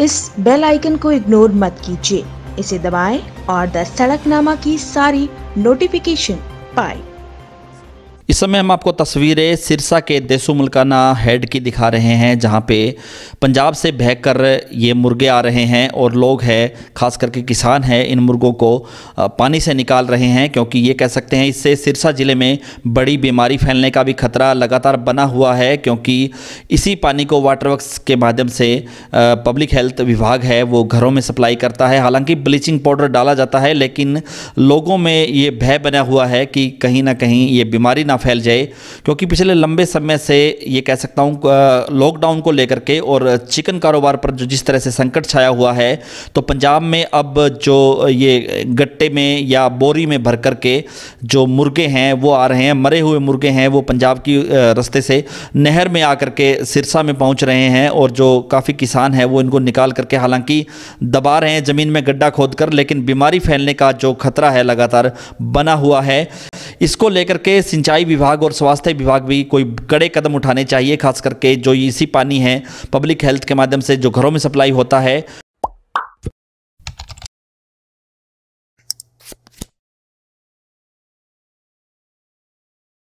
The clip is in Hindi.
इस बेल आइकन को इग्नोर मत कीजिए इसे दबाएं और द सड़क नामा की सारी नोटिफिकेशन पाएं। इस समय हम आपको तस्वीरें सिरसा के देसू मुल्काना हेड की दिखा रहे हैं जहाँ पे पंजाब से बह कर ये मुर्गे आ रहे हैं और लोग हैं खास करके किसान हैं इन मुर्गों को पानी से निकाल रहे हैं क्योंकि ये कह सकते हैं इससे सिरसा ज़िले में बड़ी बीमारी फैलने का भी खतरा लगातार बना हुआ है क्योंकि इसी पानी को वाटर वर्क्स के माध्यम से पब्लिक हेल्थ विभाग है वो घरों में सप्लाई करता है हालाँकि ब्लीचिंग पाउडर डाला जाता है लेकिन लोगों में ये भय बना हुआ है कि कहीं ना कहीं ये बीमारी ना ना फैल जाए क्योंकि पिछले लंबे समय से ये कह सकता हूँ लॉकडाउन को लेकर के और चिकन कारोबार पर जो जिस तरह से संकट छाया हुआ है तो पंजाब में अब जो ये गट्टे में या बोरी में भर करके के जो मुर्गे हैं वो आ रहे हैं मरे हुए मुर्गे हैं वो पंजाब की रस्ते से नहर में आकर के सिरसा में पहुंच रहे हैं और जो काफ़ी किसान हैं वो इनको निकाल करके हालांकि दबा रहे हैं ज़मीन में गड्ढा खोद कर लेकिन बीमारी फैलने का जो खतरा है लगातार बना हुआ है इसको लेकर के सिंचाई विभाग और स्वास्थ्य विभाग भी कोई कड़े कदम उठाने चाहिए खास करके जो इसी पानी है पब्लिक हेल्थ के माध्यम से जो घरों में सप्लाई होता है